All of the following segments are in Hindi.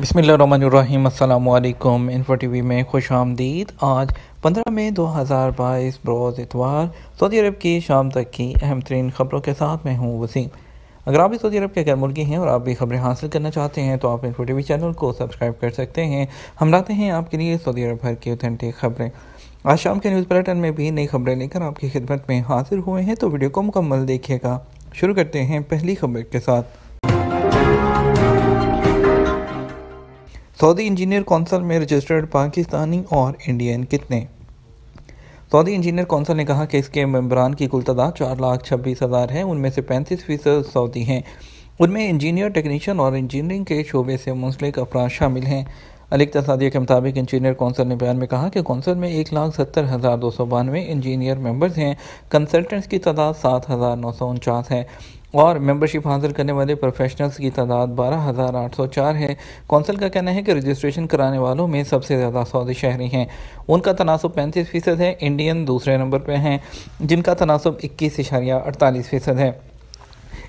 बसमिलकुम इन्फो टी वी में खुश आमदीद आज पंद्रह मई दो हज़ार बाईस बरोज़ इतवार सऊदी अरब की शाम तक की अहम तरीन खबरों के साथ मैं हूँ वसीम अगर आप भी सऊदी अरब के गैर मुर्गी हैं और आप भी खबरें हासिल करना चाहते हैं तो आप इन्फो टी वी चैनल को सब्सक्राइब कर सकते हैं हम लाते हैं आपके लिए सऊदी अरब भर की ऑथेंटिक खबरें आज शाम के न्यूज़ बुलेटिन में भी नई खबरें लेकर आपकी खिदमत में हाजिर हुए हैं तो वीडियो को मुकम्मल देखिएगा शुरू करते हैं पहली खबर के साथ सऊदी इंजीनियर कौंसल में रजिस्टर्ड पाकिस्तानी और इंडियन कितने सऊदी इंजीनियर कौंसिल ने कहा कि इसके मम्बरान की कुल तादाद चार लाख छब्बीस हज़ार है उनमें से पैंतीस फीसद सऊदी हैं उनमें इंजीनियर टेक्नीशियन और इंजीनियरिंग के शोबे से मुंसलिक अफराद शामिल हैं अलग तसादिया के मुताबिक इंजीनियर कौंसिल ने बयान में कहा कि कौंसिल में एक लाख सत्तर हज़ार दो सौ बानवे इंजीनियर मेंबर्स हैं कंसल्टेंट्स की तादाद सात हज़ार नौ सौ उनचास है और मेंबरशिप हासिल करने वाले प्रोफेशनल्स की तादाद बारह हज़ार आठ सौ चार है कौंसिल का कहना है कि रजिस्ट्रेशन कराने वालों में सबसे ज़्यादा सऊदी शहरी हैं उनका तनासब पैंतीस फ़ीसद है इंडियन दूसरे नंबर पर हैं जिनका तनासब इक्कीस इशारिया अड़तालीस फ़ीसद है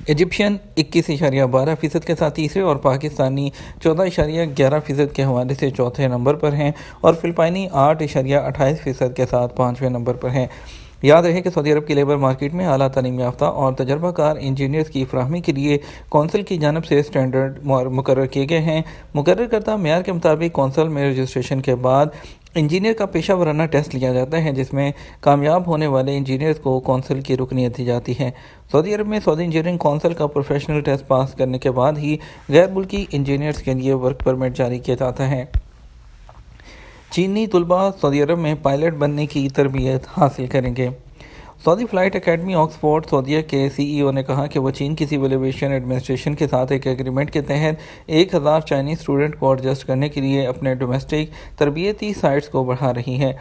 इजिप्शियन इक्कीस इशारिया बारह फ़ीसद के साथ तीसरे और पाकिस्तानी चौदह इशारिया ग्यारह फ़ीसद के हवाले से चौथे नंबर पर हैं और फ़िलपाइनी आठ इशारिया अट्ठाईस फ़ीसद के साथ पाँचवें नंबर पर हैं याद रहे कि सऊदी अरब की लेबर मार्केट में अला तलीम याफ्ता और तजर्बाकार इंजीनियर्स की फ्राहमी के लिए कौंसिल की जानब से स्टैंडर्ड मुकर किए गए हैं मुकर करदा मैार के मुताबिक कौंसल में रजिस्ट्रेशन के बाद इंजीनियर का पेशा वराना टेस्ट लिया जाता है जिसमें कामयाब होने वाले इंजीनियर्स को कौंसिल की रुकनीत दी जाती है सऊदी अरब में सऊदी इंजीनियरिंग कौंसिल का प्रोफेशनल टेस्ट पास करने के बाद ही गैर मुल्की इंजीनियर्स के लिए वर्क परमिट जारी किया जाता है चीनी तलबा सऊदी अरब में पायलट बनने की तरबियत हासिल करेंगे Saudi flight academy Oxford Saudia के सीईओ e ने कहा कि वह चीन की सिविल एविएशन एडमिनिस्ट्रेशन के साथ एक एग्रीमेंट के तहत एक हज़ार चाइनीज़ स्टूडेंट को एडजस्ट करने के लिए अपने डोमेस्टिक तरबियती साइट्स को बढ़ा रही है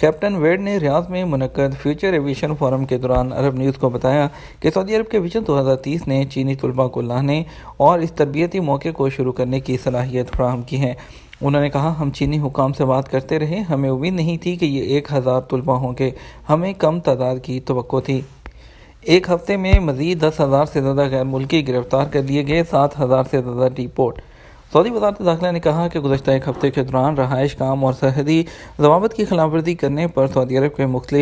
कैप्टन वेड ने रियाज में मनकद फ्यूचर एविएशन फोरम के दौरान अरब न्यूज़ को बताया कि सऊदी अरब के विजन 2030 ने चीनी तलबा को लाने और इस तरबियती मौके को शुरू करने की सलाहियत फ्राहम की है उन्होंने कहा हम चीनी हुकाम से बात करते रहे हमें उम्मीद नहीं थी कि ये एक हज़ार तलबा होंगे हमें कम तादाद की तो थी एक हफ्ते में मज़ीद दस हज़ार से ज़्यादा गैर मुल्की गिरफ़्तार कर लिए गए सात हज़ार से ज़्यादा डिपोर्ट सऊदी वजारत दाखिला ने कहा कि गुजशत एक हफ्ते के दौरान रहायश काम और सरहदी जवाबत की खिलाफवर्जी करने पर सऊदी अरब के मुख्त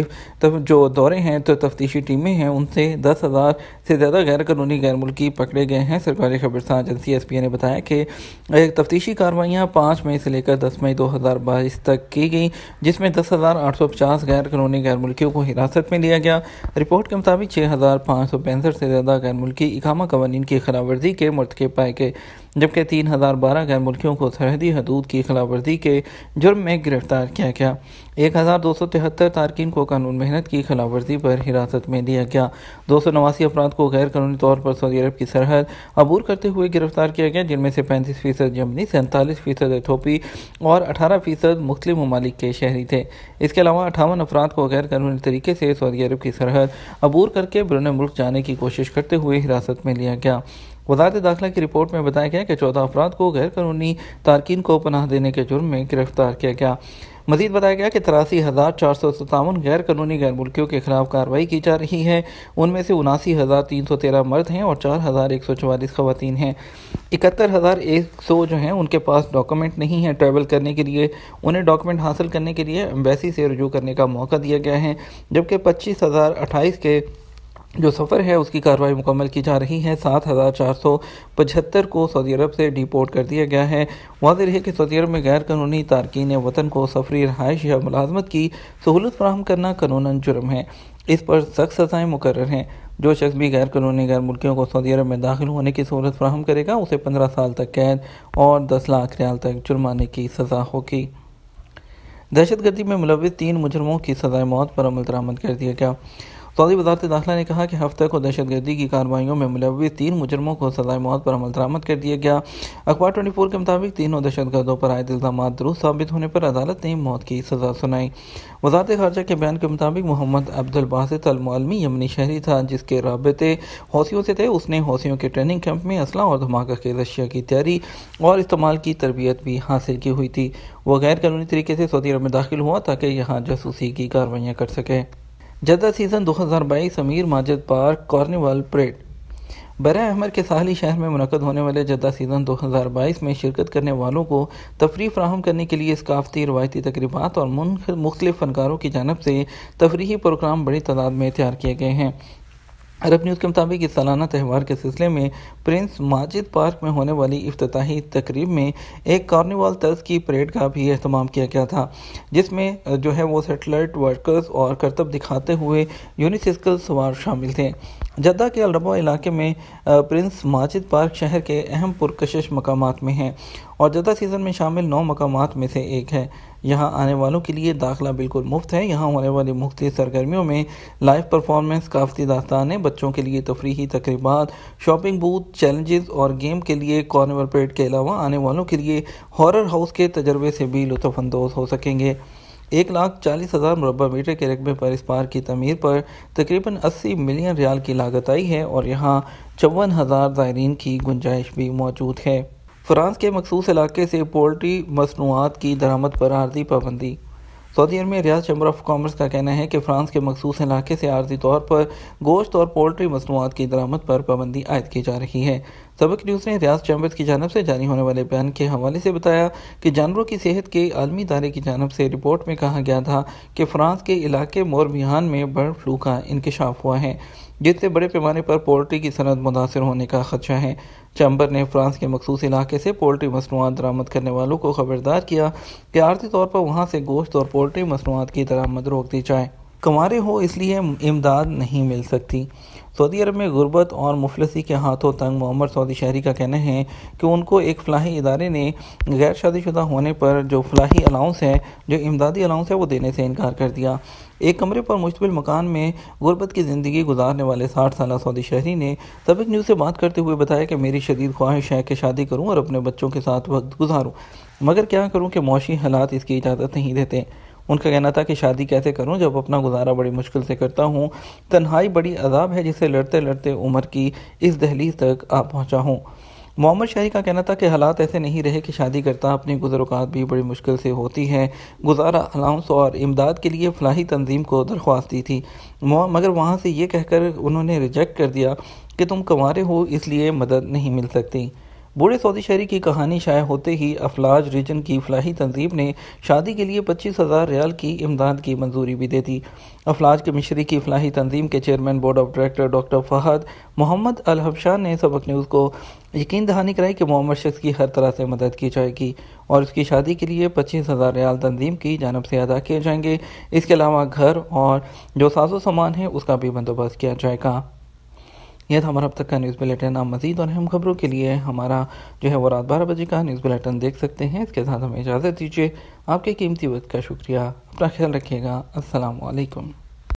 जो दौरे हैं तो तफ्तीशी टीमें हैं उनसे दस हज़ार से ज़्यादा गैर कानूनी गैर मुल्की पकड़े गए हैं सरकारी खबरसा एजेंसी एस पी ए ने बताया कि तफ्तीशी कार्रवाइयाँ पाँच मई से लेकर दस मई दो हज़ार बाईस तक की गई जिसमें दस हज़ार आठ सौ पचास गैर कानूनी गैर मुल्कियों को हिरासत में लिया गया रिपोर्ट के मुताबिक छः हज़ार पाँच सौ पैंसठ से ज़्यादा गैर मुल्की इकामा कवानीन की खिलाफवर्जी के मरतके पाए गए जबकि तीन हज़ार बारह गैर मुल्कियों को सरहदी हदूद की खिलाफवर्जी के जुर्म में गिरफ्तार किया गया एक हज़ार दो सौ तिहत्तर तारकिन को कानून मेहनत की खिलाफवर्जी पर हिरासत में लिया गया दो सौ नवासी अफराद को गैर कानूनी तौर पर सऊदी अरब की सरहद अबूर करते हुए गिरफ्तार किया गया जिनमें से पैंतीस फीसद जमनी सैंतालीस फीसद एथोपी और अठारह फीसद मुस्लिम ममालिक के शहरी थे इसके अलावा अठावन अफराद को गैर कानूनी तरीके से सऊदी अरब की सरहद अबूर करके बुरने मुल्क जाने की कोशिश करते हुए हिरासत में लिया गया वजारत दाखिला की रिपोर्ट में बताया गया कि चौदह अफराद को गैर कानूनी तारकिन को पनाह देने के जुर्म में गिरफ्तार किया गया मजीद बताया गया कि तिरासी हज़ार चार सौ सतावन गैर कानूनी गैर मुल्कियों के खिलाफ कार्रवाई की जा रही है उनमें से उनासी हज़ार तीन सौ तेरह मर्द हैं और चार हज़ार एक सौ चवालीस खवतान हैं इकहत्तर हज़ार एक सौ जो हैं उनके पास डॉक्यूमेंट नहीं है ट्रैवल करने के लिए उन्हें डॉक्यूमेंट हासिल करने के लिए एम्बेसी से रजू करने का मौका दिया गया है जबकि पच्चीस हज़ार अट्ठाईस के जो सफ़र है उसकी कार्रवाई मुकम्मल की जा रही है सात हज़ार चार सौ पचहत्तर को सऊदी अरब से डिपोर्ट कर दिया गया है वाज़िर है कि सऊदी अरब में गैर कानूनी तारकिन वतन को सफरी रहायश या मुलाजमत की सहूलत फ्राहम करना कानून जुर्म है इस पर सख्त सजाएँ मुकर हैं जो शख्स भी गैर कानूनी गैर मुल्कियों को सऊदी अरब में दाखिल होने की सहूलत फ्राहम करेगा उसे पंद्रह साल तक कैद और दस लाख रियाल तक जुर्माने की सज़ा होगी दहशतगर्दी में मुलविस तीन मुजरमों की सजाए मौत पर अमल दरामद कर दिया गया सऊदी वजारत दाखिला ने कहा कि हफ्ते को दहशत गर्दी की कार्रवाइयों में मुलवि तीन मुजरमों को सजाए मौत पर अमल दरामद कर दिया गया अखबार ट्वेंटी फोर के मुताबिक तीनों दहशत गर्दों पर आयद इल्जाम दुरुस्त साबित होने पर अदालत ने मौत की सजा सुनाई वजारत खारजा के बयान के मुताबिक मोहम्मद अब्दुल बासित अलमालमी यमनी शहरी था जिसके रबते हौसियों से थे उसने हौसियों के ट्रेनिंग कैंप में असला और धमाका के रशिया की तैयारी और इस्तेमाल की तरबियत भी हासिल की हुई थी वह गैर कानूनी तरीके से सऊदी अरब में दाखिल हुआ ताकि यहाँ जासूसी की कार्रवाइयाँ कर सकें जदा सीज़न 2022 अमीर माजिद पार्क कॉर्निवल परेड बर अहमर के साहली शहर में मुनद होने वाले जदा सीज़न 2022 में शिरकत करने वालों को तफरी फ्राहम करने के लिए सकाफती रवायती तकरीबा और मुख्तलिफ फनकारों की जानब से तफरी प्रोग्राम बड़ी तादाद में तैयार किए गए हैं अरब न्यूज़ के मुताबिक इस सालाना त्यौहार के सिलसिले में प्रिंस माजिद पार्क में होने वाली अफ्ताही तकरीब में एक कार्निवाल तर्ज की परेड का भी अहतमाम किया गया था जिसमें जो है वो सेटेलाइट वर्कर्स और करतब दिखाते हुए यूनिसेकल सवार शामिल थे जद्दा के अलरबा इलाके में प्रिंस माजिद पार्क शहर के अहम पुरकशिश मकाम में है और जद्दा सीज़न में शामिल नौ मकाम में से एक है यहाँ आने वालों के लिए दाखिला बिल्कुल मुफ्त है यहाँ होने वाली मुख्त सरगर्मियों में लाइव परफॉर्मेंस काफ़ी दास्तानें बच्चों के लिए तफरी तकरीबा शॉपिंग बूथ चैलेंजेस और गेम के लिए कॉर्नर परेड के अलावा आने वालों के लिए हॉरर हाउस के तजर्बे से भी लुफानंदोज़ हो सकेंगे एक लाख चालीस हज़ार मुरबा मीटर के रकबे पर इस पार्क की तमीर पर तकरीबन अस्सी मिलियन रियाल की लागत आई है और यहाँ चौवन हज़ार ज़ायरीन की गुंजाइश भी मौजूद है फ्रांस के मखसूस इलाके से पोल्ट्री मसनूआत की दरामद पर आर्जी पाबंदी सऊदी अरब में रियाज चैम्बर ऑफ कॉमर्स का कहना है कि फ्रांस के मखसूस इलाके से आर्जी तौर पर गोश्त और पोल्ट्री मसनूआत की दरामद पर पाबंदी आयद की जा रही है सबक न्यूज़ ने रियाज चैम्बर की जानब से जारी होने वाले बयान के हवाले से बताया कि जानवरों की सेहत के आलमी इदारे की जानब से रिपोर्ट में कहा गया था कि फ्रांस के इलाके मोरमिहान में बर्ड फ्लू का इंकशाफ हुआ है जिससे बड़े पैमाने पर पोल्ट्री की सनत मुतासर होने का खदशा है चैम्बर ने फ्रांस के मखसूस इलाके से पोल्ट्री मसनूआत दरामद करने वालों को खबरदार किया कि आर्थिक तौर पर वहाँ से गोश्त और पोल्ट्री मसनूआत की दरामद रोक दी जाए कमारे हो इसलिए इमदाद नहीं मिल सकती सऊदी अरब में गुर्बत और मुफलसी के हाथों तंग मोहम्मद सऊदी शहरी का कहना है कि उनको एक फलाही इदारे ने गैर शादीशुदा होने पर जो फलाही अलाउंस है जो इमदादी अलाउंस है वो देने से इनकार कर दिया एक कमरे पर मुश्तमिल मकान में गुर्बत की ज़िंदगी गुजारने वाले साठ साल सऊदी शहरी ने सबक न्यूज़ से बात करते हुए बताया कि मेरी शदीद ख्वाहिश है कि शादी करूँ और अपने बच्चों के साथ वक्त गुजारूँ मगर क्या करूँ कि मौशी हालात इसकी इजाज़त नहीं देते उनका कहना था कि शादी कैसे करूं जब अपना गुजारा बड़ी मुश्किल से करता हूं तन्हाई बड़ी अजाब है जिसे लड़ते लड़ते उम्र की इस दहलीज तक आ पहुंचा हूं मोहम्मद शाही का कहना था कि हालात ऐसे नहीं रहे कि शादी करता अपनी गुजरकात भी बड़ी मुश्किल से होती है गुजारा अलाउंस और इमदाद के लिए फलाही तंजीम को दरख्वास्त दी थी मगर वहाँ से ये कहकर उन्होंने रिजेक्ट कर दिया कि तुम कंवारे हो इसलिए मदद नहीं मिल सकती बूढ़े सऊदी शहरी की कहानी शाया होते ही अफलाज रीजन की फलाही तंजीम ने शादी के लिए पच्चीस हज़ार रियाल की इमदाद की मंजूरी भी दे दी अफलाज के मिश्री की फलाही तंजीम के chairman board of director doctor Fahad Mohammad Alhabshan ने सबक न्यूज़ को यकीन दहानी कराई कि मोहम्मद शख्स की हर तरह से मदद की जाएगी और उसकी शादी के लिए पच्चीस हज़ार रियाल तंजीम की जानब से अदा किए जाएंगे इसके अलावा घर और जो साजो सामान है उसका भी बंदोबस्त किया जाएगा यह था हमारा अब तक का न्यूज़ बुलेटिन आप मजीद और अहम खबरों के लिए हमारा जो है वो रात बारह बजे का न्यूज़ बुलेटिन देख सकते हैं इसके साथ हमें इजाज़त दीजिए आपके कीमती वक्त का शुक्रिया अपना ख्याल रखिएगा असलकम